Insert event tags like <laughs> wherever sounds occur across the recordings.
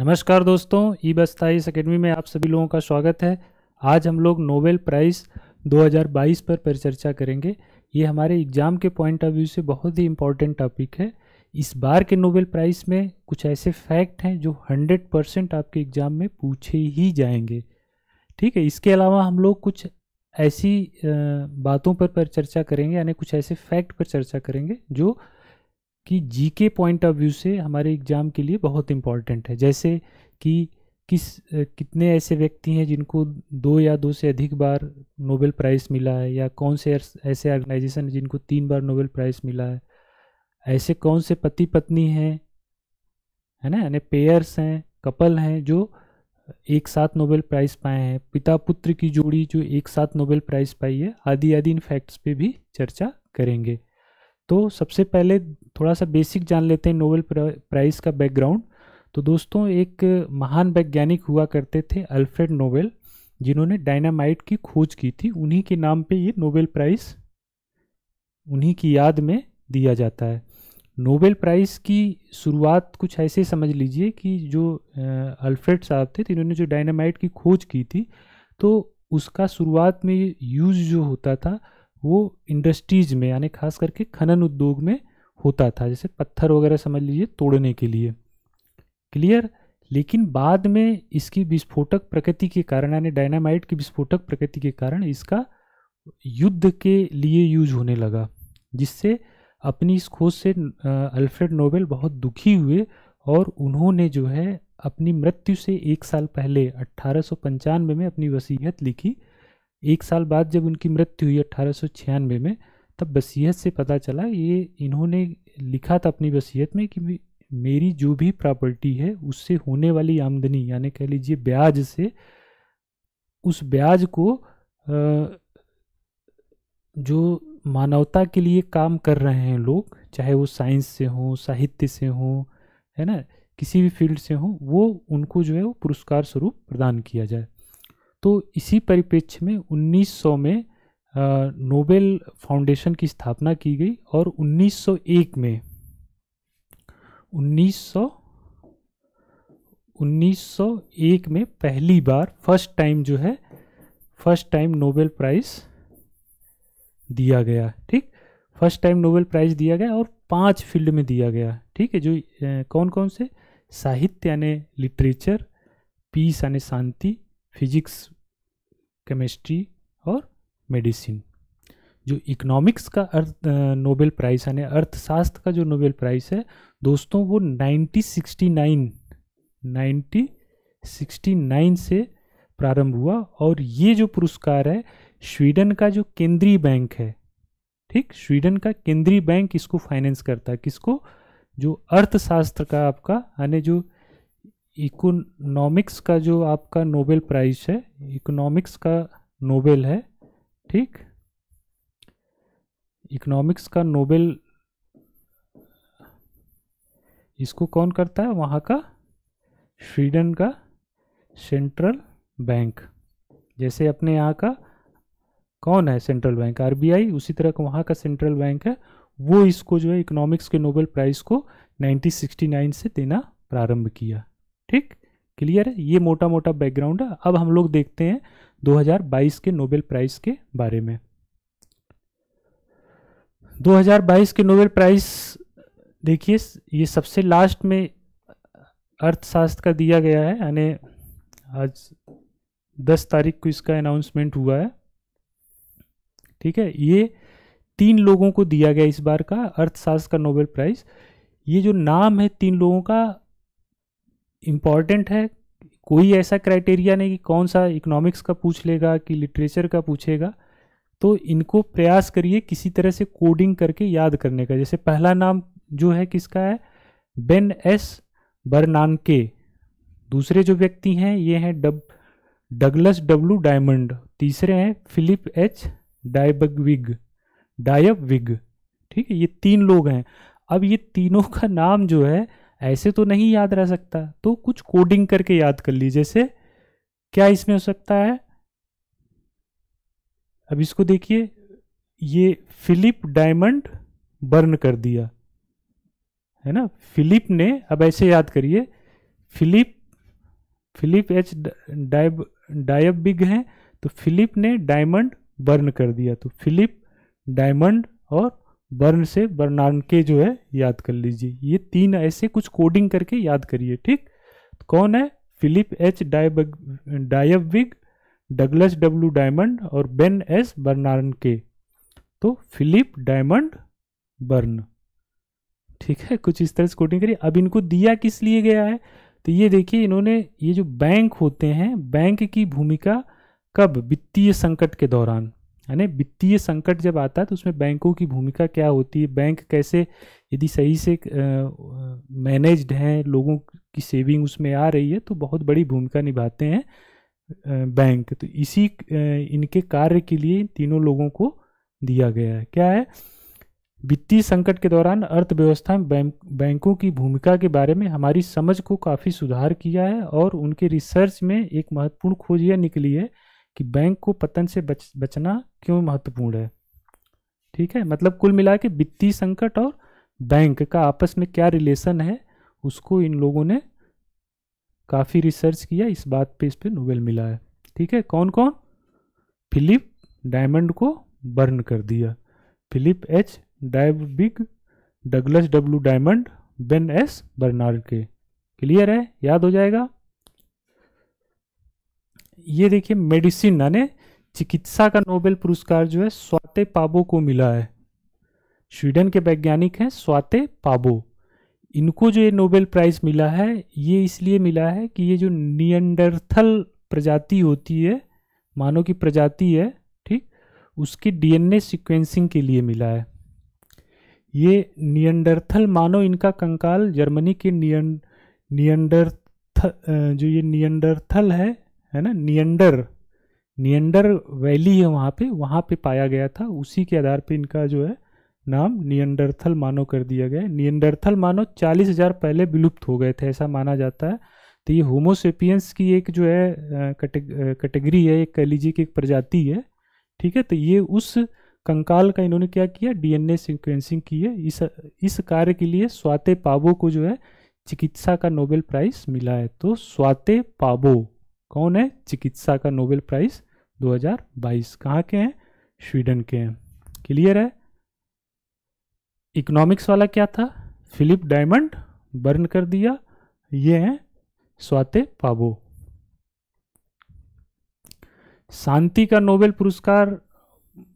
नमस्कार दोस्तों ई बस अकेडमी में आप सभी लोगों का स्वागत है आज हम लोग नोबेल प्राइज़ 2022 पर परिचर्चा करेंगे ये हमारे एग्ज़ाम के पॉइंट ऑफ व्यू से बहुत ही इम्पोर्टेंट टॉपिक है इस बार के नोबेल प्राइज़ में कुछ ऐसे फैक्ट हैं जो 100 परसेंट आपके एग्ज़ाम में पूछे ही जाएंगे ठीक है इसके अलावा हम लोग कुछ ऐसी बातों पर परिचर्चा करेंगे यानी कुछ ऐसे फैक्ट पर चर्चा करेंगे जो कि जीके पॉइंट ऑफ व्यू से हमारे एग्ज़ाम के लिए बहुत इम्पॉर्टेंट है जैसे कि किस कितने ऐसे व्यक्ति हैं जिनको दो या दो से अधिक बार नोबेल प्राइज़ मिला है या कौन से ऐसे ऑर्गेनाइजेशन है जिनको तीन बार नोबेल प्राइज़ मिला है ऐसे कौन से पति पत्नी हैं है ना यानी पेयर्स हैं कपल हैं जो एक साथ नोबेल प्राइज़ पाए हैं पिता पुत्र की जोड़ी जो एक साथ नोबेल प्राइज़ पाई है आदि आदि इन फैक्ट्स पे भी चर्चा करेंगे तो सबसे पहले थोड़ा सा बेसिक जान लेते हैं नोबेल प्राइज़ का बैकग्राउंड तो दोस्तों एक महान वैज्ञानिक हुआ करते थे अल्फ्रेड नोबेल जिन्होंने डायनामाइट की खोज की थी उन्हीं के नाम पे ये नोबेल प्राइज़ उन्हीं की याद में दिया जाता है नोबेल प्राइज़ की शुरुआत कुछ ऐसे समझ लीजिए कि जो अल्फ्रेड साहब थे तो इन्होंने जो डायनामाइट की खोज की थी तो उसका शुरुआत में यूज जो होता था वो इंडस्ट्रीज में यानी खास करके खनन उद्योग में होता था जैसे पत्थर वगैरह समझ लीजिए तोड़ने के लिए क्लियर लेकिन बाद में इसकी विस्फोटक प्रकृति के कारण यानी डायनामाइट की विस्फोटक प्रकृति के कारण इसका युद्ध के लिए यूज होने लगा जिससे अपनी इस खोज से अल्फ्रेड नोबेल बहुत दुखी हुए और उन्होंने जो है अपनी मृत्यु से एक साल पहले अट्ठारह में अपनी वसीयत लिखी एक साल बाद जब उनकी मृत्यु हुई अट्ठारह में तब वसीयत से पता चला ये इन्होंने लिखा था अपनी वसीयत में कि मेरी जो भी प्रॉपर्टी है उससे होने वाली आमदनी यानी कह लीजिए ब्याज से उस ब्याज को जो मानवता के लिए काम कर रहे हैं लोग चाहे वो साइंस से हों साहित्य से हों है ना किसी भी फील्ड से हों वो उनको जो है वो पुरस्कार स्वरूप प्रदान किया जाए तो इसी परिप्रेक्ष्य में 1900 में नोबेल फाउंडेशन की स्थापना की गई और 1901 में 1900 1901 में पहली बार फर्स्ट टाइम जो है फर्स्ट टाइम नोबेल प्राइज दिया गया ठीक फर्स्ट टाइम नोबेल प्राइज दिया गया और पांच फील्ड में दिया गया ठीक है जो ए, कौन कौन से साहित्य यानी लिटरेचर पीस यानी शांति फिजिक्स केमिस्ट्री और मेडिसिन जो इकोनॉमिक्स का अर्थ नोबेल प्राइज़ यानी अर्थशास्त्र का जो नोबेल प्राइज़ है दोस्तों वो 1969 1969 से प्रारंभ हुआ और ये जो पुरस्कार है स्वीडन का जो केंद्रीय बैंक है ठीक स्वीडन का केंद्रीय बैंक इसको फाइनेंस करता है किसको जो अर्थशास्त्र का आपका यानी जो इकोनॉमिक्स का जो आपका नोबेल प्राइज है इकोनॉमिक्स का नोबेल है ठीक इकोनॉमिक्स का नोबेल इसको कौन करता है वहाँ का स्वीडन का सेंट्रल बैंक जैसे अपने यहाँ का कौन है सेंट्रल बैंक आरबीआई उसी तरह का वहाँ का सेंट्रल बैंक है वो इसको जो है इकोनॉमिक्स के नोबेल प्राइज़ को 1969 से देना प्रारंभ किया ठीक क्लियर है ये मोटा मोटा बैकग्राउंड है अब हम लोग देखते हैं 2022 के नोबेल प्राइज़ के बारे में 2022 के नोबेल प्राइज़ देखिए ये सबसे लास्ट में अर्थशास्त्र का दिया गया है यानी आज 10 तारीख को इसका अनाउंसमेंट हुआ है ठीक है ये तीन लोगों को दिया गया इस बार का अर्थशास्त्र का नोबेल प्राइज़ ये जो नाम है तीन लोगों का इम्पॉर्टेंट है कोई ऐसा क्राइटेरिया नहीं कि कौन सा इकोनॉमिक्स का पूछ लेगा कि लिटरेचर का पूछेगा तो इनको प्रयास करिए किसी तरह से कोडिंग करके याद करने का जैसे पहला नाम जो है किसका है बेन एस बर्नानके दूसरे जो व्यक्ति हैं ये हैं डब डगलस डब्लू डायमंड तीसरे हैं फिलिप एच डायबगविग डायबविग ठीक है ये तीन लोग हैं अब ये तीनों का नाम जो है ऐसे तो नहीं याद रह सकता तो कुछ कोडिंग करके याद कर लीजिए जैसे क्या इसमें हो सकता है अब इसको देखिए ये फिलिप डायमंड बर्न कर दिया है ना फिलिप ने अब ऐसे याद करिए Philip Philip H Dybvig Dybvig हैं तो फिलिप ने डायमंड बर्न कर दिया तो फिलिप डायमंड और बर्न से के जो है याद कर लीजिए ये तीन ऐसे कुछ कोडिंग करके याद करिए ठीक तो कौन है Philip H Dybvig Dybvig Douglas W Diamond और बेन एस बर्नारन के तो फिलिप डायमंड बर्न ठीक है कुछ इस तरह से कोडिंग करिए अब इनको दिया किस लिए गया है तो ये देखिए इन्होंने ये जो बैंक होते हैं बैंक की भूमिका कब वित्तीय संकट के दौरान यानी वित्तीय संकट जब आता है तो उसमें बैंकों की भूमिका क्या होती है बैंक कैसे यदि सही से मैनेज्ड हैं लोगों की सेविंग उसमें आ रही है तो बहुत बड़ी भूमिका निभाते हैं बैंक तो इसी इनके कार्य के लिए तीनों लोगों को दिया गया है क्या है वित्तीय संकट के दौरान अर्थव्यवस्था में बैंक, बैंकों की भूमिका के बारे में हमारी समझ को काफ़ी सुधार किया है और उनके रिसर्च में एक महत्वपूर्ण खोज यह निकली है कि बैंक को पतन से बच बचना क्यों महत्वपूर्ण है ठीक है मतलब कुल मिला के वित्तीय संकट और बैंक का आपस में क्या रिलेशन है उसको इन लोगों ने काफ़ी रिसर्च किया इस बात पे इस पर नोबेल मिला है ठीक है कौन कौन फिलिप डायमंड को बर्न कर दिया Philip H Dybvig Douglas W Diamond Ben S Bernanke clear है याद हो जाएगा ये देखिए मेडिसिन यानी चिकित्सा का नोबेल पुरस्कार जो है स्वाते पाबो को मिला है स्वीडन के वैज्ञानिक हैं स्वाते पाबो इनको जो ये नोबेल प्राइज़ मिला है ये इसलिए मिला है कि ये जो नियंडरथल प्रजाति होती है मानव की प्रजाति है ठीक उसकी डीएनए सीक्वेंसिंग के लिए मिला है ये नियंडरथल मानो इनका कंकाल जर्मनी के नियं नियंडरथ जो ये नियंडरथल है है ना नियंडर नियंडर वैली है वहाँ पे वहाँ पे पाया गया था उसी के आधार पे इनका जो है नाम नियंडरथल मानव कर दिया गया नियंडरथल मानव चालीस हज़ार पहले विलुप्त हो गए थे ऐसा माना जाता है तो ये होमोसेपियंस की एक जो है कैटेगरी है एक कह लीजिए कि एक प्रजाति है ठीक है तो ये उस कंकाल का इन्होंने क्या किया डीएनए सीक्वेंसिंग की है इस इस कार्य के लिए स्वाते पाबो को जो है चिकित्सा का नोबेल प्राइज मिला है तो स्वाते पाबो कौन है चिकित्सा का नोबेल प्राइज 2022 कहाँ के हैं स्वीडन के हैं क्लियर है इकोनॉमिक्स वाला क्या था फिलिप डायमंड बर्न कर दिया ये हैं स्वाते पाबो शांति का नोबेल पुरस्कार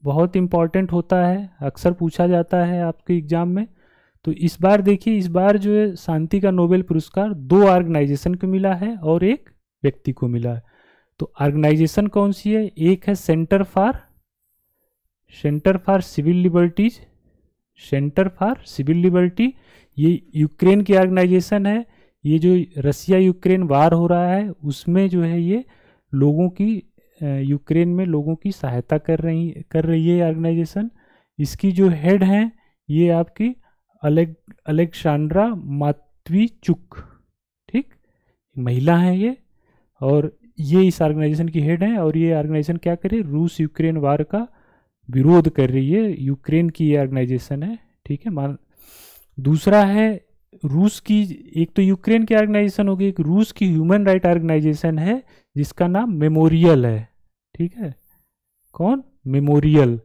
बहुत इंपॉर्टेंट होता है अक्सर पूछा जाता है आपके एग्जाम में तो इस बार देखिए इस बार जो है शांति का नोबेल पुरस्कार दो ऑर्गेनाइजेशन को मिला है और एक व्यक्ति को मिला है तो ऑर्गेनाइजेशन कौन सी है एक है Centre for Centre for Civil Liberties Centre for Civil Liberty ये यूक्रेन की ऑर्गेनाइजेशन है ये जो रसिया यूक्रेन वार हो रहा है उसमें जो है ये लोगों की यूक्रेन में लोगों की सहायता कर रही कर रही है ऑर्गेनाइजेशन इसकी जो हेड हैं ये आपकी अलेग अलेक्सांड्रा मातवी चुक ठीक महिला हैं ये और ये इस ऑर्गेनाइजेशन की हेड हैं और ये ऑर्गेनाइजेशन क्या करे रूस यूक्रेन वार का विरोध कर रही है यूक्रेन की ये ऑर्गेनाइजेशन है ठीक है मान दूसरा है रूस की एक तो यूक्रेन की ऑर्गेनाइजेशन होगी एक रूस की ह्यूमन राइट ऑर्गेनाइजेशन है जिसका नाम मेमोरियल है ठीक है कौन मेमोरियल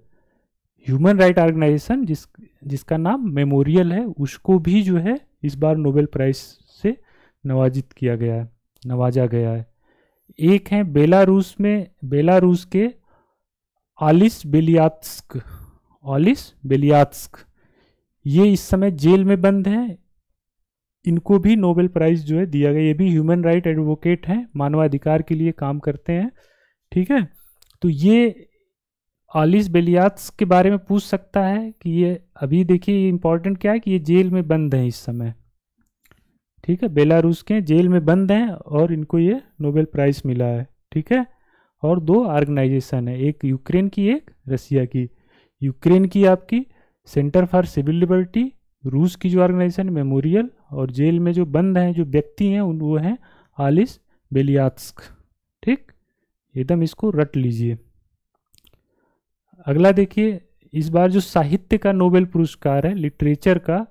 ह्यूमन राइट ऑर्गेनाइजेशन जिस जिसका नाम मेमोरियल है उसको भी जो है इस बार नोबेल प्राइज से नवाजित किया गया है नवाजा गया है एक है बेलारूस में बेलारूस के आलिस बेलियात्स्क ऑलिस बेलियात्स्क ये इस समय जेल में बंद हैं इनको भी नोबेल प्राइज़ जो है दिया गया ये भी ह्यूमन राइट एडवोकेट हैं मानवाधिकार के लिए काम करते हैं ठीक है तो ये आलिस बेलियात्स के बारे में पूछ सकता है कि ये अभी देखिए इम्पोर्टेंट क्या है कि ये जेल में बंद हैं इस समय ठीक है बेलारूस के जेल में बंद हैं और इनको ये नोबेल प्राइज़ मिला है ठीक है और दो ऑर्गेनाइजेशन है एक यूक्रेन की एक रसिया की यूक्रेन की आपकी सेंटर फॉर सिविल लिबर्टी रूस की जो ऑर्गेनाइजेशन मेमोरियल और जेल में जो बंद हैं जो व्यक्ति हैं उन वो हैं आलिस बेलियात्स्क ठीक एकदम इसको रट लीजिए अगला देखिए इस बार जो साहित्य का नोबेल पुरस्कार है लिटरेचर का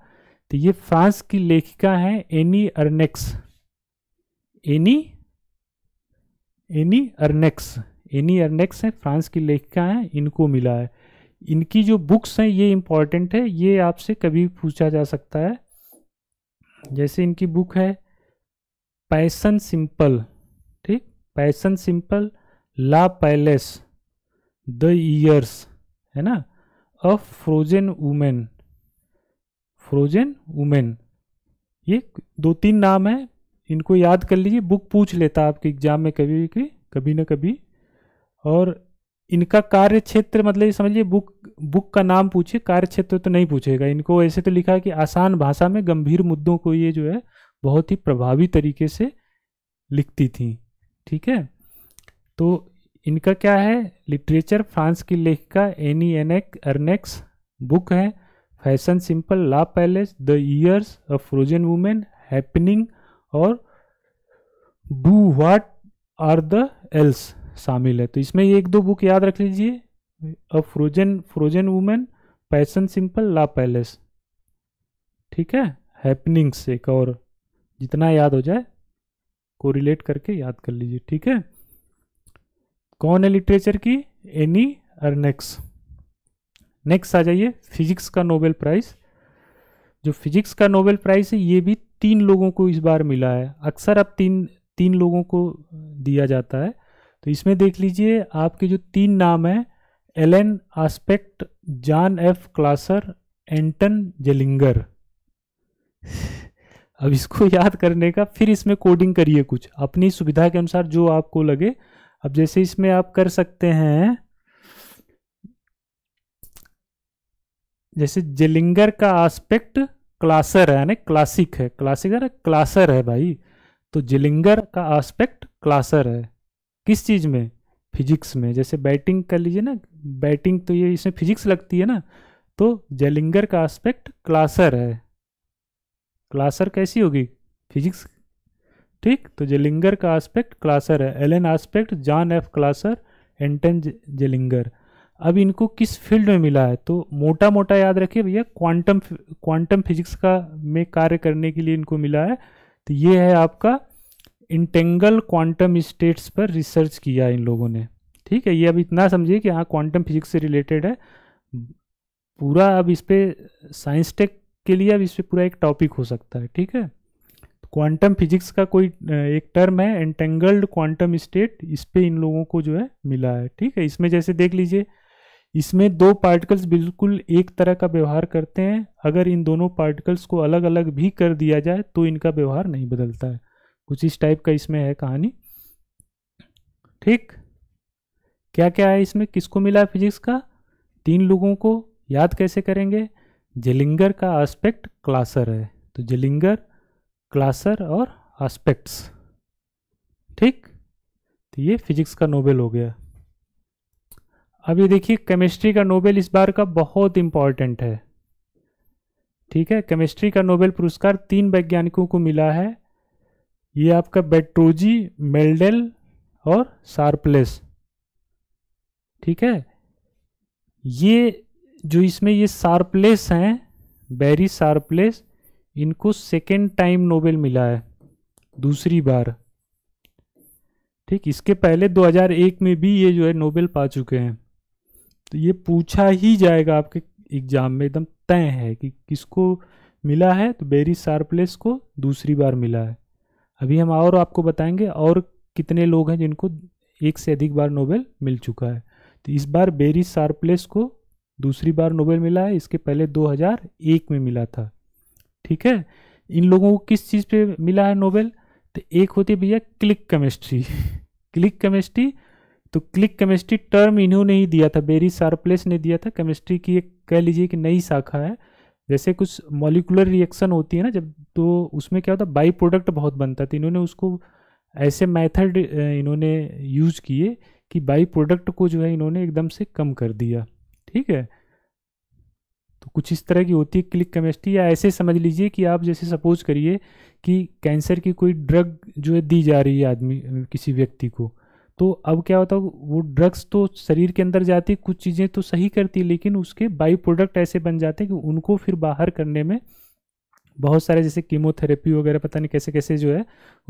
तो ये फ्रांस की लेखिका है Annie Ernaux Annie Annie Ernaux Annie Ernaux है फ्रांस की लेखिका है इनको मिला है इनकी जो बुक्स हैं ये इम्पॉर्टेंट है ये आपसे कभी पूछा जा सकता है जैसे इनकी बुक है पैसन सिंपल ठीक Passion Simple La Place The Years है ना A Frozen Woman Frozen Woman ये दो तीन नाम है इनको याद कर लीजिए बुक पूछ लेता आपके एग्जाम में कभी भी कभी ना कभी और इनका कार्य क्षेत्र मतलब ये समझिए बुक बुक का नाम पूछे कार्य क्षेत्र तो नहीं पूछेगा इनको ऐसे तो लिखा है कि आसान भाषा में गंभीर मुद्दों को ये जो है बहुत ही प्रभावी तरीके से लिखती थी ठीक है तो इनका क्या है लिटरेचर फ्रांस की लेखिका एनी एनेक अर्नेक्स बुक है Passion Simple La Place The Years A Frozen Woman Happening और do what are the else शामिल है तो इसमें एक दो बुक याद रख लीजिए A Frozen Frozen Woman Passion Simple La Place ठीक है हैपनिंग्स एक और जितना याद हो जाए को रिलेट करके याद कर लीजिए ठीक है कौन है लिटरेचर की एनी अर्नेक्स नेक्स्ट आ जाइए फिजिक्स का नोबेल प्राइज़ जो फिजिक्स का नोबेल प्राइज़ है ये भी तीन लोगों को इस बार मिला है अक्सर अब तीन तीन लोगों को दिया जाता है तो इसमें देख लीजिए आपके जो तीन नाम हैं Alain Aspect John F Clauser Anton Zeilinger अब इसको याद करने का फिर इसमें कोडिंग करिए कुछ अपनी सुविधा के अनुसार जो आपको लगे अब जैसे इसमें आप कर सकते हैं जैसे जेलिंगर का आस्पेक्ट क्लासर है यानी क्लासिक है क्लासिक है क्लासर है भाई तो जेलिंगर का आस्पेक्ट क्लासर है किस चीज़ में फिजिक्स में जैसे बैटिंग कर लीजिए ना बैटिंग तो ये इसमें फिजिक्स लगती है ना तो जेलिंगर का आस्पेक्ट क्लासर है क्लासर कैसी होगी फिजिक्स ठीक तो जेलिंगर का आस्पेक्ट क्लासर है Alain Aspect John F Clauser Anton Zeilinger अब इनको किस फील्ड में मिला है तो मोटा मोटा याद रखिए भैया क्वांटम क्वांटम फिजिक्स का में कार्य करने के लिए इनको मिला है तो ये है आपका इंटेंगल क्वांटम स्टेट्स पर रिसर्च किया इन लोगों ने ठीक है ये अब इतना समझिए कि हाँ क्वांटम फिजिक्स से रिलेटेड है पूरा अब इस पर साइंस टेक के लिए अब इस पर पूरा एक टॉपिक हो सकता है ठीक है क्वांटम तो फिजिक्स का कोई एक टर्म है एंटेंगल्ड क्वांटम स्टेट इस पर इन लोगों को जो है मिला है ठीक है इसमें जैसे देख लीजिए इसमें दो पार्टिकल्स बिल्कुल एक तरह का व्यवहार करते हैं अगर इन दोनों पार्टिकल्स को अलग अलग भी कर दिया जाए तो इनका व्यवहार नहीं बदलता है कुछ इस टाइप का इसमें है कहानी ठीक क्या क्या है इसमें किसको मिला फिजिक्स का तीन लोगों को याद कैसे करेंगे जेलिंगर का आस्पेक्ट क्लासर है तो जेलिंगर क्लासर और आस्पेक्ट्स ठीक तो ये फिजिक्स का नोबेल हो गया अभी देखिए केमिस्ट्री का नोबेल इस बार का बहुत इम्पॉर्टेंट है ठीक है केमिस्ट्री का नोबेल पुरस्कार तीन वैज्ञानिकों को मिला है ये आपका बेट्रोजी मेल्डेल और सार्पलेस ठीक है ये जो इसमें ये सार्पलेस हैं बेरी सार्पलेस इनको सेकेंड टाइम नोबेल मिला है दूसरी बार ठीक इसके पहले 2001 में भी ये जो है नोबेल पा चुके हैं तो ये पूछा ही जाएगा आपके एग्जाम में एकदम तय है कि किसको मिला है तो बेरी सार्पलेस को दूसरी बार मिला है अभी हम और आपको बताएंगे और कितने लोग हैं जिनको एक से अधिक बार नोबेल मिल चुका है तो इस बार बेरी सार्पलेस को दूसरी बार नोबेल मिला है इसके पहले 2001 में मिला था ठीक है इन लोगों को किस चीज़ पे मिला है नोबेल तो एक होती है भैया क्लिक केमिस्ट्री <laughs> क्लिक केमिस्ट्री तो क्लिक केमिस्ट्री टर्म इन्होंने ही दिया था बेरी सारप्लेस ने दिया था केमिस्ट्री की एक कह लीजिए कि नई शाखा है जैसे कुछ मॉलिकुलर रिएक्शन होती है ना जब तो उसमें क्या होता है बाई प्रोडक्ट बहुत बनता था तो इन्होंने उसको ऐसे मैथड इन्होंने यूज़ किए कि बाई प्रोडक्ट को जो है इन्होंने एकदम से कम कर दिया ठीक है तो कुछ इस तरह की होती है क्लिक केमिस्ट्री या ऐसे समझ लीजिए कि आप जैसे सपोज करिए कि कैंसर की कोई ड्रग जो है दी जा रही है आदमी किसी व्यक्ति को तो अब क्या होता वो ड्रग्स तो शरीर के अंदर जाती कुछ चीज़ें तो सही करती लेकिन उसके बाई प्रोडक्ट ऐसे बन जाते कि उनको फिर बाहर करने में बहुत सारे जैसे कीमोथेरेपी वगैरह पता नहीं कैसे कैसे जो है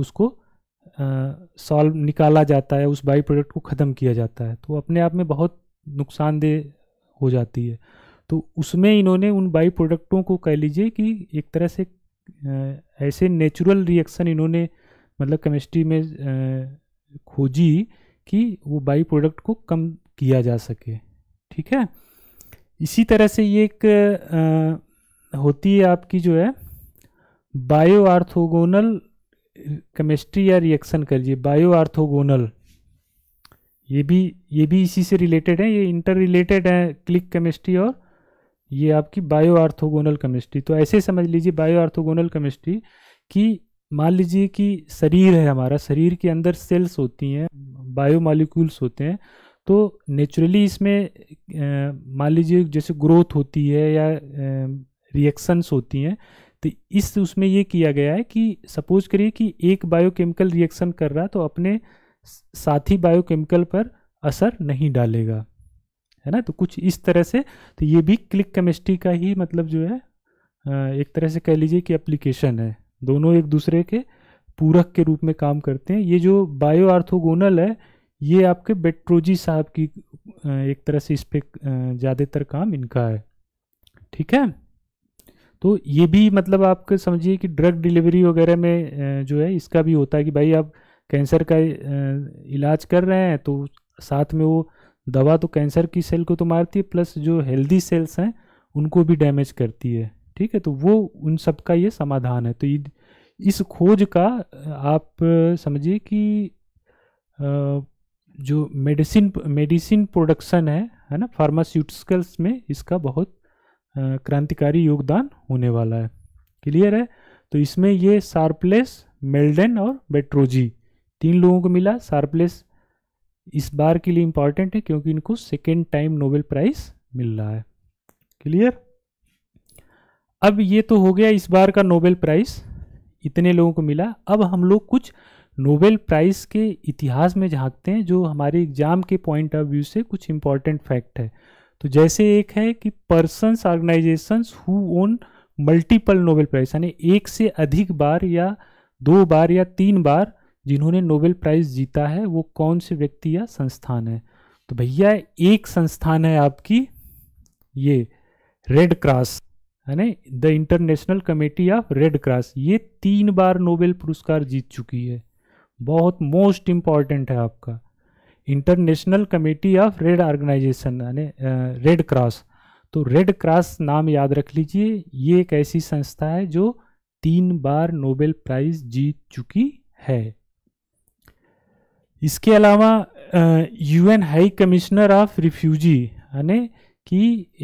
उसको सॉल्व निकाला जाता है उस बाई प्रोडक्ट को ख़त्म किया जाता है तो अपने आप में बहुत नुकसानदेह हो जाती है तो उसमें इन्होंने उन बाई प्रोडक्टों को कह लीजिए कि एक तरह से ऐसे नेचुरल रिएक्शन इन्होंने मतलब केमिस्ट्री में खोजी कि वो बाई प्रोडक्ट को कम किया जा सके ठीक है इसी तरह से ये एक आ, होती है आपकी जो है बायो आर्थोगोनल केमिस्ट्री या रिएक्शन कर लीजिए बायो आर्थोगोनल ये भी ये भी इसी से रिलेटेड है ये इंटर रिलेटेड है क्लिक केमिस्ट्री और ये आपकी बायो आर्थोगोनल केमिस्ट्री तो ऐसे समझ लीजिए बायो आर्थोगोनल केमिस्ट्री कि मान लीजिए कि शरीर है हमारा शरीर के अंदर सेल्स होती हैं बायो मालिक्यूल्स होते हैं तो नेचुरली इसमें मान लीजिए जैसे ग्रोथ होती है या रिएक्शंस होती हैं तो इस उसमें ये किया गया है कि सपोज करिए कि एक बायोकेमिकल रिएक्शन कर रहा तो अपने साथी बायोकेमिकल पर असर नहीं डालेगा है ना तो कुछ इस तरह से तो ये भी क्लिक केमिस्ट्री का ही मतलब जो है एक तरह से कह लीजिए कि एप्लीकेशन है दोनों एक दूसरे के पूरक के रूप में काम करते हैं ये जो बायो आर्थोगोनल है ये आपके बेट्रोजी साहब की एक तरह से इस पर ज़्यादातर काम इनका है ठीक है तो ये भी मतलब आप समझिए कि ड्रग डिलीवरी वगैरह में जो है इसका भी होता है कि भाई आप कैंसर का इलाज कर रहे हैं तो साथ में वो दवा तो कैंसर की सेल को तो मारती है प्लस जो हेल्दी सेल्स हैं उनको भी डैमेज करती है ठीक है तो वो उन सब का ये समाधान है तो इस खोज का आप समझिए कि जो मेडिसिन मेडिसिन प्रोडक्शन है है ना फार्मास्यूटिकल्स में इसका बहुत क्रांतिकारी योगदान होने वाला है क्लियर है तो इसमें ये सार्पलेस मेल्डन और बेट्रोजी तीन लोगों को मिला सार्पलेस इस बार के लिए इम्पॉर्टेंट है क्योंकि इनको सेकेंड टाइम नोबेल प्राइज़ मिल रहा है क्लियर अब ये तो हो गया इस बार का नोबेल प्राइज़ इतने लोगों को मिला अब हम लोग कुछ नोबेल प्राइज़ के इतिहास में झांकते हैं जो हमारे एग्ज़ाम के पॉइंट ऑफ व्यू से कुछ इम्पॉर्टेंट फैक्ट है तो जैसे एक है कि persons organisations who own multiple Nobel prize यानी एक से अधिक बार या दो बार या तीन बार जिन्होंने नोबेल प्राइज़ जीता है वो कौन से व्यक्ति या संस्थान है तो भैया एक संस्थान है आपकी ये रेड क्रॉस है ना the International Committee of Red Cross ये तीन बार नोबेल पुरस्कार जीत चुकी है बहुत मोस्ट इम्पॉर्टेंट है आपका International Committee of Red organisation यानी रेड क्रॉस तो रेड क्रॉस नाम याद रख लीजिए ये एक ऐसी संस्था है जो तीन बार नोबेल प्राइज जीत चुकी है इसके अलावा UN High Commissioner of refugee यानी कि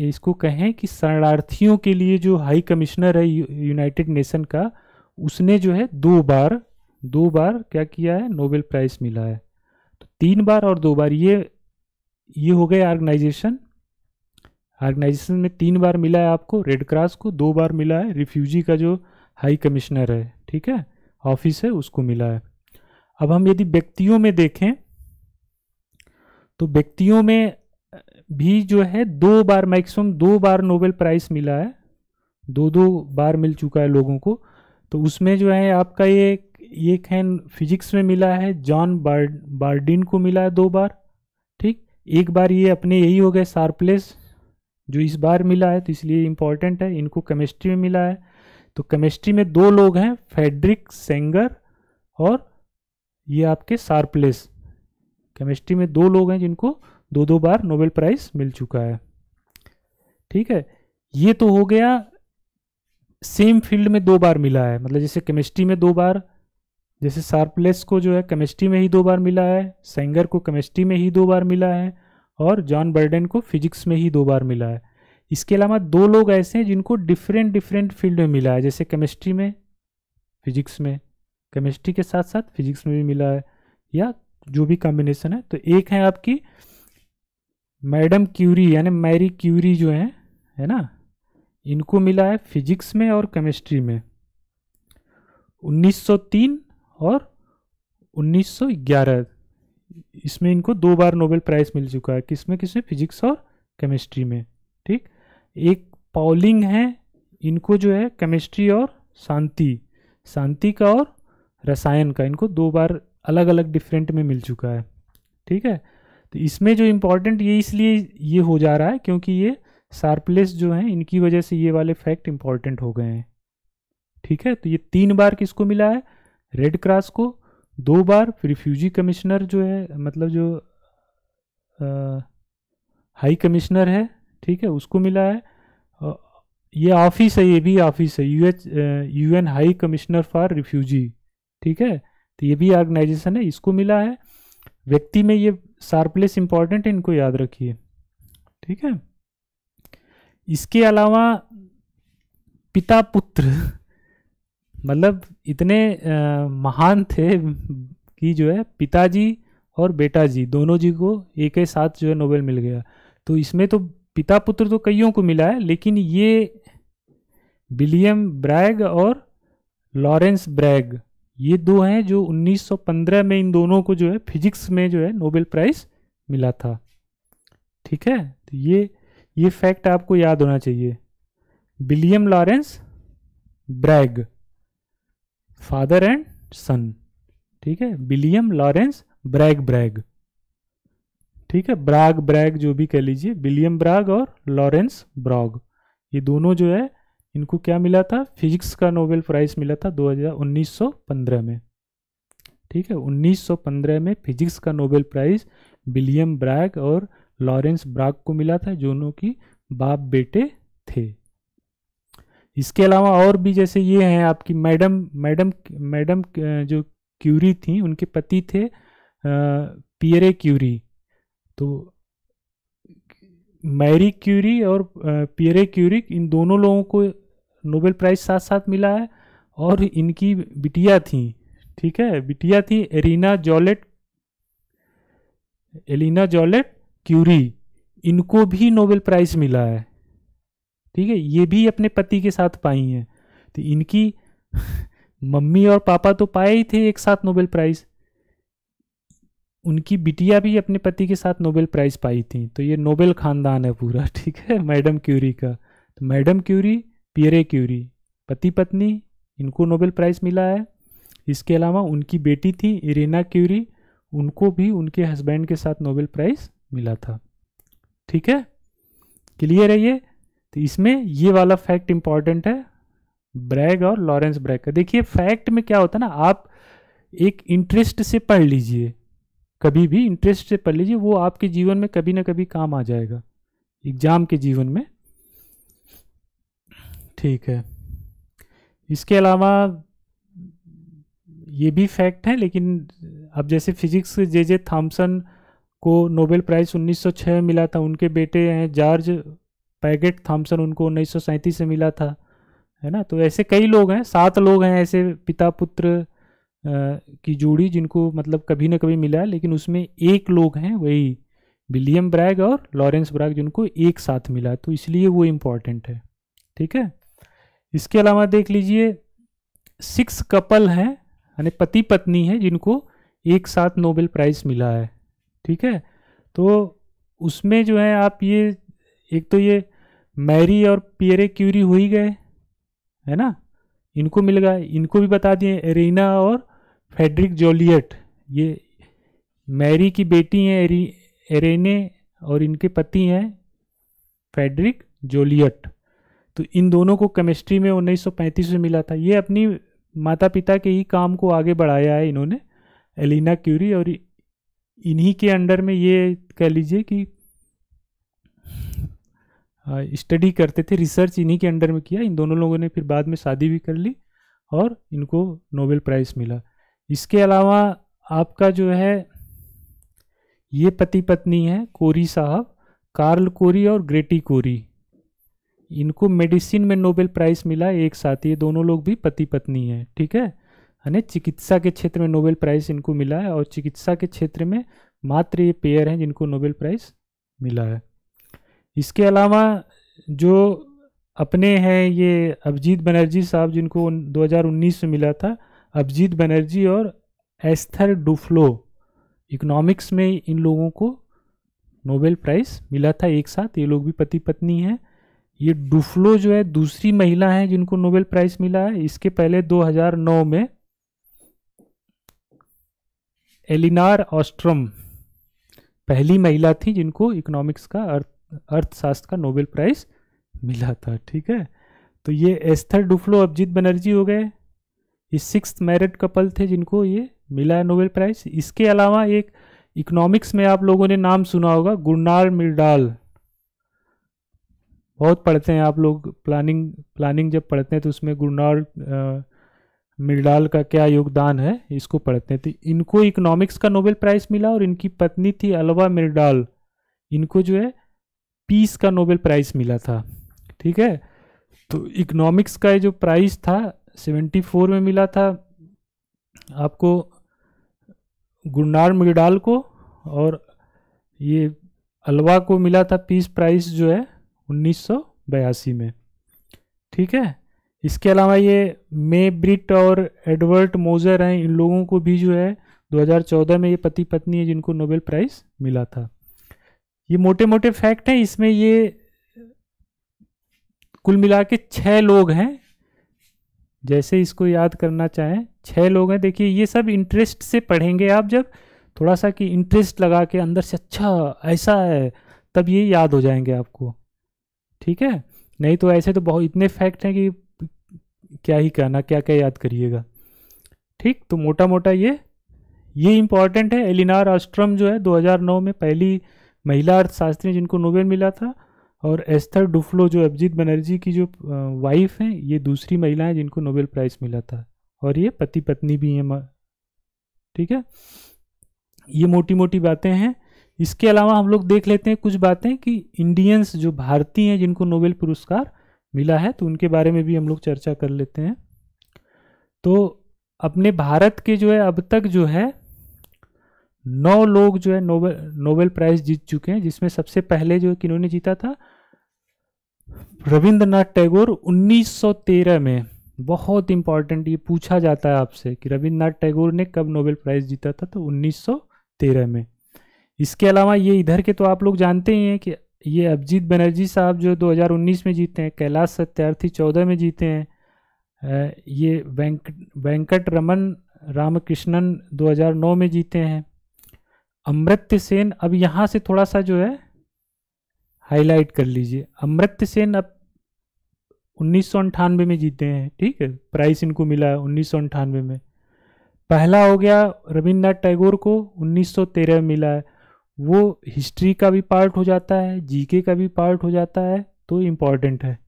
इसको कहें कि शरणार्थियों के लिए जो हाई कमिश्नर है यूनाइटेड नेशन का उसने जो है दो बार दो बार क्या किया है नोबेल प्राइज़ मिला है तो तीन बार और दो बार ये ये हो गए ऑर्गेनाइजेशन ऑर्गेनाइजेशन में तीन बार मिला है आपको रेड क्रॉस को दो बार मिला है रिफ्यूजी का जो हाई कमिश्नर है ठीक है ऑफिस है उसको मिला है अब हम यदि व्यक्तियों में देखें तो व्यक्तियों में भी जो है दो बार मैक्सिमम दो बार नोबेल प्राइज़ मिला है दो दो बार मिल चुका है लोगों को तो उसमें जो है आपका ये ये खैन फिजिक्स में मिला है जॉन बार्ड बार्डिन को मिला है दो बार ठीक एक बार ये अपने यही हो गए सार्पलेस जो इस बार मिला है तो इसलिए इम्पॉर्टेंट है इनको केमिस्ट्री में मिला है तो केमिस्ट्री में दो लोग हैं फेडरिक सेंगर और ये आपके सार्पलेस केमिस्ट्री में दो लोग हैं जिनको दो दो बार नोबेल प्राइज मिल चुका है ठीक है ये तो हो गया सेम फील्ड में दो बार मिला है मतलब जैसे केमिस्ट्री में दो बार जैसे सार्पलेस को जो है केमिस्ट्री में ही दो बार मिला है सेंगर को केमिस्ट्री में ही दो बार मिला है और जॉन बर्डन को फिजिक्स में ही दो बार मिला है इसके अलावा दो लोग ऐसे हैं जिनको डिफरेंट डिफरेंट फील्ड में मिला है जैसे केमिस्ट्री में फिजिक्स में केमिस्ट्री के साथ साथ फिजिक्स में भी मिला है या जो भी कॉम्बिनेशन है तो एक है आपकी मैडम क्यूरी यानी मैरी क्यूरी जो हैं है ना इनको मिला है फिजिक्स में और केमिस्ट्री में 1903 और 1911 इसमें इनको दो बार नोबेल प्राइज़ मिल चुका है किसमें किसमें फिजिक्स और केमिस्ट्री में ठीक एक पॉलिंग है इनको जो है केमिस्ट्री और शांति शांति का और रसायन का इनको दो बार अलग अलग डिफरेंट में मिल चुका है ठीक है तो इसमें जो इम्पॉर्टेंट ये इसलिए ये हो जा रहा है क्योंकि ये सार्पलेस जो हैं इनकी वजह से ये वाले फैक्ट इम्पॉर्टेंट हो गए हैं ठीक है तो ये तीन बार किसको मिला है रेड क्रॉस को दो बार रिफ्यूजी कमिश्नर जो है मतलब जो आ, हाई कमिश्नर है ठीक है उसको मिला है ये ऑफिस है ये भी ऑफिस है U H U High Commissioner for refugee ठीक है तो ये भी ऑर्गेनाइजेशन है इसको मिला है व्यक्ति में ये सार्पलेस इंपॉर्टेंट इनको याद रखिए ठीक है इसके अलावा पिता पुत्र मतलब इतने आ, महान थे कि जो है पिताजी और बेटा जी दोनों जी को एक ही साथ जो है नोबेल मिल गया तो इसमें तो पिता पुत्र तो कईयों को मिला है लेकिन ये विलियम ब्रैग और लॉरेंस ब्रैग ये दो हैं जो 1915 में इन दोनों को जो है फिजिक्स में जो है नोबेल प्राइज मिला था ठीक है तो ये ये फैक्ट आपको याद होना चाहिए William Lawrence Bragg father and son ठीक है विलियम लॉरेंस ब्रैग ब्रैग ठीक है ब्राग ब्रैग जो भी कह लीजिए विलियम ब्राग और लॉरेंस ब्रॉग ये दोनों जो है इनको क्या मिला था फिजिक्स का नोबेल प्राइज़ मिला था दो में ठीक है 1915 में फिजिक्स का नोबेल प्राइज़ विलियम ब्रैग और लॉरेंस ब्राग को मिला था दोनों की बाप बेटे थे इसके अलावा और भी जैसे ये हैं आपकी मैडम मैडम मैडम जो क्यूरी थी उनके पति थे पियरे क्यूरी तो मैरी क्यूरी और पियरे क्यूरी इन दोनों लोगों को नोबेल प्राइज़ साथ साथ मिला है और इनकी बिटिया थी ठीक है बिटिया थी Irene Joliot Irene Joliot Curie इनको भी नोबेल प्राइज़ मिला है ठीक है ये भी अपने पति के साथ पाई हैं तो इनकी <laughs> मम्मी और पापा तो पाए ही थे एक साथ नोबेल प्राइज़ उनकी बिटिया भी अपने पति के साथ नोबेल प्राइज़ पाई थी तो ये नोबेल ख़ानदान है पूरा <laughs> ठीक है मैडम क्यूरी का तो मैडम क्यूरी पियरे क्यूरी पति पत्नी इनको नोबेल प्राइज़ मिला है इसके अलावा उनकी बेटी थी इरेना क्यूरी उनको भी उनके हस्बैंड के साथ नोबेल प्राइज़ मिला था ठीक है क्लियर है ये तो इसमें ये वाला फैक्ट इम्पॉर्टेंट है ब्रैग और लॉरेंस ब्रैग का देखिए फैक्ट में क्या होता है ना आप एक इंटरेस्ट से पढ़ लीजिए कभी भी इंटरेस्ट से पढ़ लीजिए वो आपके जीवन में कभी ना कभी काम आ जाएगा एग्जाम के जीवन में ठीक है इसके अलावा ये भी फैक्ट है लेकिन अब जैसे फिजिक्स जे जे थॉम्सन को नोबेल प्राइज़ 1906 मिला था उनके बेटे हैं जॉर्ज पैगेट थॉम्सन उनको उन्नीस से मिला था है ना तो ऐसे कई लोग हैं सात लोग हैं ऐसे पिता पुत्र की जोड़ी जिनको मतलब कभी ना कभी मिला है लेकिन उसमें एक लोग हैं वही विलियम ब्रैग और लॉरेंस ब्रैग जिनको एक साथ मिला तो इसलिए वो इम्पॉर्टेंट है ठीक है इसके अलावा देख लीजिए सिक्स कपल हैं यानी पति पत्नी हैं जिनको एक साथ नोबेल प्राइज़ मिला है ठीक है तो उसमें जो है आप ये एक तो ये मैरी और पियरे क्यूरी हो ही गए है ना इनको मिल गया इनको भी बता दिए एरिना और फेडरिक जोलियट ये मैरी की बेटी हैं एरी एरेने और इनके पति हैं फेडरिक जोलियट तो इन दोनों को केमिस्ट्री में 1935 में मिला था ये अपनी माता पिता के ही काम को आगे बढ़ाया है इन्होंने एलिना क्यूरी और इन्हीं के अंडर में ये कह लीजिए कि स्टडी करते थे रिसर्च इन्हीं के अंडर में किया इन दोनों लोगों ने फिर बाद में शादी भी कर ली और इनको नोबेल प्राइज़ मिला इसके अलावा आपका जो है ये पति पत्नी है कोरी साहब कार्ल कोरी और ग्रेटी कोरी इनको मेडिसिन में नोबेल प्राइज मिला एक साथ ये दोनों लोग भी पति पत्नी हैं ठीक है यानी चिकित्सा के क्षेत्र में नोबेल प्राइज इनको मिला है और चिकित्सा के क्षेत्र में मात्र ये पेयर हैं जिनको नोबेल प्राइज मिला है इसके अलावा जो अपने हैं ये अभिजीत बनर्जी साहब जिनको 2019 में मिला था अभिजीत बनर्जी और एस्थर डुफ्लो इकोनॉमिक्स में इन लोगों को नोबेल प्राइज़ मिला था एक साथ ये लोग भी पति पत्नी हैं ये डुफ्लो जो है दूसरी महिला है जिनको नोबेल प्राइज मिला है इसके पहले 2009 में एलिनार ऑस्ट्रम पहली महिला थी जिनको इकोनॉमिक्स का अर्थ अर्थशास्त्र का नोबेल प्राइज मिला था ठीक है तो ये एस्थर डुफ्लो अभिजीत बनर्जी हो गए ये सिक्स मैरिड कपल थे जिनको ये मिला है नोबेल प्राइज इसके अलावा एक इकोनॉमिक्स में आप लोगों ने नाम सुना होगा गुरनार मिर्डाल बहुत पढ़ते हैं आप लोग प्लानिंग प्लानिंग जब पढ़ते हैं तो उसमें गुरनाल मिर्डाल का क्या योगदान है इसको पढ़ते हैं तो इनको इकोनॉमिक्स का नोबेल प्राइज़ मिला और इनकी पत्नी थी अलवा मिर्डाल इनको जो है पीस का नोबेल प्राइज़ मिला था ठीक है तो इकोनॉमिक्स का जो प्राइज़ था सेवेंटी फोर में मिला था आपको गुरनार मिर्डाल को और ये अलवा को मिला था पीस प्राइज़ जो है उन्नीस में ठीक है इसके अलावा ये मे ब्रिट और एडवर्ट मोजर हैं इन लोगों को भी जो है 2014 में ये पति पत्नी है जिनको नोबेल प्राइज़ मिला था ये मोटे मोटे फैक्ट हैं इसमें ये कुल मिला के छः लोग हैं जैसे इसको याद करना चाहें छः लोग हैं देखिए ये सब इंटरेस्ट से पढ़ेंगे आप जब थोड़ा सा कि इंटरेस्ट लगा के अंदर से अच्छा ऐसा है तब ये याद हो जाएंगे आपको ठीक है नहीं तो ऐसे तो बहुत इतने फैक्ट हैं कि क्या ही कहना क्या क्या याद करिएगा ठीक तो मोटा मोटा ये ये इम्पॉर्टेंट है एलिनार आस्ट्रम जो है 2009 में पहली महिला अर्थशास्त्री जिनको नोबेल मिला था और एस्थर डुफ्लो जो अभिजीत बनर्जी की जो वाइफ हैं ये दूसरी महिला हैं जिनको नोबेल प्राइज़ मिला था और ये पति पत्नी भी हैं ठीक है ये मोटी मोटी बातें हैं इसके अलावा हम लोग देख लेते हैं कुछ बातें कि इंडियंस जो भारतीय हैं जिनको नोबेल पुरस्कार मिला है तो उनके बारे में भी हम लोग चर्चा कर लेते हैं तो अपने भारत के जो है अब तक जो है नौ लोग जो है नोबेल नोबेल प्राइज जीत चुके हैं जिसमें सबसे पहले जो है किन्होंने जीता था रविंद्रनाथ टैगोर 1913 में बहुत इंपॉर्टेंट ये पूछा जाता है आपसे कि रविंद्रनाथ टैगोर ने कब नोबेल प्राइज जीता था तो 1913 में इसके अलावा ये इधर के तो आप लोग जानते ही हैं कि ये अभिजीत बनर्जी साहब जो 2019 में जीते हैं कैलाश सत्यार्थी 14 में जीते हैं ये वेंक वेंकट रमन रामकृष्णन 2009 में जीते हैं अमृत्य सेन अब यहाँ से थोड़ा सा जो है हाईलाइट कर लीजिए अमृत्य सेन अब उन्नीस में जीते हैं ठीक है प्राइस इनको मिला है उन्नीस में पहला हो गया रविन्द्रनाथ टैगोर को 1913 में मिला है वो हिस्ट्री का भी पार्ट हो जाता है जीके का भी पार्ट हो जाता है तो इम्पॉर्टेंट है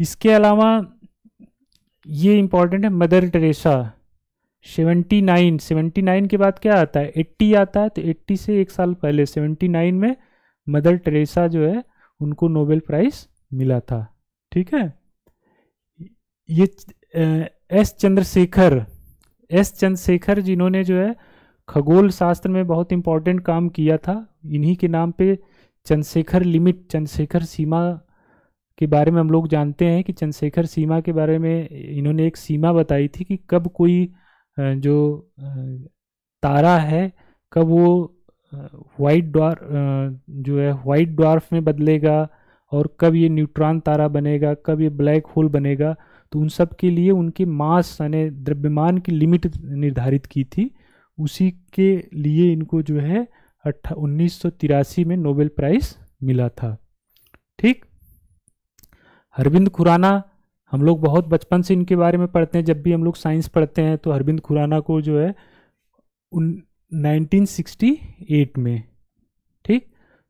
इसके अलावा ये इम्पॉर्टेंट है Mother Teresa seventy nine seventy nine के बाद क्या आता है एट्टी आता है तो एट्टी से एक साल पहले सेवेंटी नाइन में मदर टेरेसा जो है उनको नोबेल प्राइज़ मिला था ठीक है ये एस चंद्रशेखर एस चंद्रशेखर जिन्होंने जो है खगोल शास्त्र में बहुत इम्पोर्टेंट काम किया था इन्हीं के नाम पे चंद्रशेखर लिमिट चंद्रशेखर सीमा के बारे में हम लोग जानते हैं कि चंद्रशेखर सीमा के बारे में इन्होंने एक सीमा बताई थी कि कब कोई जो तारा है कब वो वाइट ड्वार जो है वाइट ड्वार्फ में बदलेगा और कब ये न्यूट्रॉन तारा बनेगा कब ये ब्लैक होल बनेगा तो उन सब के लिए उनके मास यानी द्रव्यमान की लिमिट निर्धारित की थी उसी के लिए इनको जो है अट्ठा उन्नीस में नोबेल प्राइज़ मिला था ठीक हरविंद खुराना हम लोग बहुत बचपन से इनके बारे में पढ़ते हैं जब भी हम लोग साइंस पढ़ते हैं तो हरविंद खुराना को जो है उन 1968 में ठीक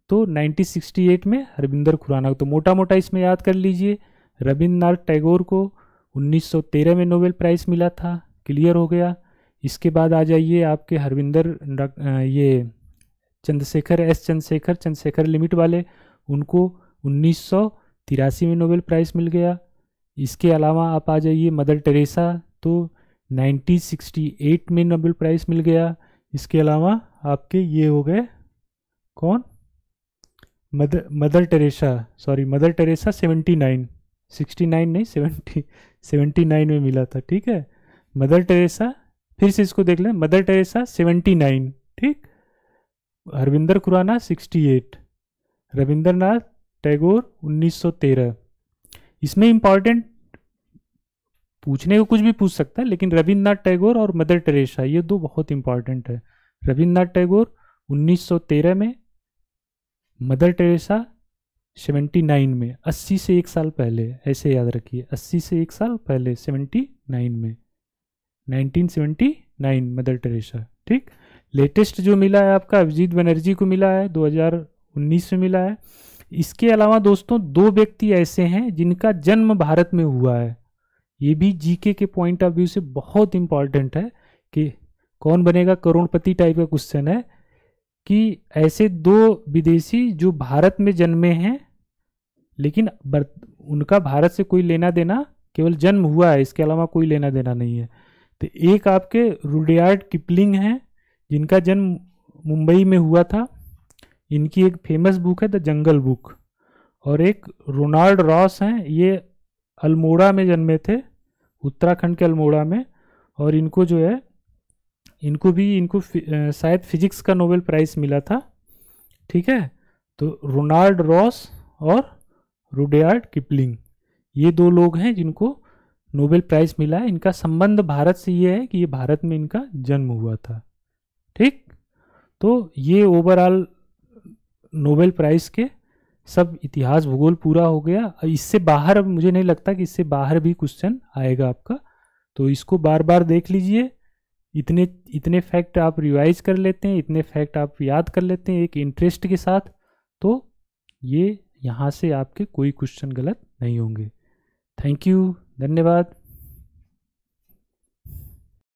तो 1968 में हरविंदर खुराना को तो मोटा मोटा इसमें याद कर लीजिए रविन्द्रनाथ टैगोर को 1913 में नोबेल प्राइज़ मिला था क्लियर हो गया इसके बाद आ जाइए आपके हरविंदर ये चंद्रशेखर एस चंद्रशेखर चंद्रशेखर लिमिट वाले उनको उन्नीस में नोबेल प्राइज़ मिल गया इसके अलावा आप आ जाइए मदर टेरेसा तो 1968 में नोबेल प्राइज़ मिल गया इसके अलावा आपके ये हो गए कौन Mother Mother Teresa sorry Mother Teresa 79 69 नहीं 70 79 में मिला था ठीक है मदर टेरेसा फिर से इसको देख लें मदर टेरेसा 79 ठीक हरविंदर खुराना 68 रविंद्रनाथ टैगोर 1913 इसमें इंपॉर्टेंट पूछने को कुछ भी पूछ सकता है लेकिन रविंद्रनाथ टैगोर और मदर टेरेसा ये दो बहुत इंपॉर्टेंट है रविन्द्रनाथ टैगोर 1913 में मदर टेरेसा 79 में 80 से एक साल पहले ऐसे याद रखिए 80 से एक साल पहले 79 में 1979 मदर टेरेसा ठीक लेटेस्ट जो मिला है आपका अभिजीत बनर्जी को मिला है 2019 में मिला है इसके अलावा दोस्तों दो व्यक्ति ऐसे हैं जिनका जन्म भारत में हुआ है ये भी जीके के पॉइंट ऑफ व्यू से बहुत इम्पॉर्टेंट है कि कौन बनेगा करोड़पति टाइप का क्वेश्चन है कि ऐसे दो विदेशी जो भारत में जन्मे हैं लेकिन उनका भारत से कोई लेना देना केवल जन्म हुआ है इसके अलावा कोई लेना देना नहीं है तो एक आपके रुडयार्ड किपलिंग हैं जिनका जन्म मुंबई में हुआ था इनकी एक फेमस बुक है द जंगल बुक और एक रोनाल्ड रॉस हैं ये अल्मोड़ा में जन्मे थे उत्तराखंड के अल्मोड़ा में और इनको जो है इनको भी इनको शायद फिजिक्स का नोबेल प्राइज़ मिला था ठीक है तो रोनाल्ड रॉस और रुडयार्ड किपलिंग ये दो लोग हैं जिनको नोबेल प्राइज मिला है इनका संबंध भारत से ये है कि ये भारत में इनका जन्म हुआ था ठीक तो ये ओवरऑल नोबेल प्राइज के सब इतिहास भूगोल पूरा हो गया इससे बाहर मुझे नहीं लगता कि इससे बाहर भी क्वेश्चन आएगा आपका तो इसको बार बार देख लीजिए इतने इतने फैक्ट आप रिवाइज कर लेते हैं इतने फैक्ट आप याद कर लेते हैं एक इंटरेस्ट के साथ तो ये यहाँ से आपके कोई क्वेश्चन गलत नहीं होंगे थैंक यू धन्यवाद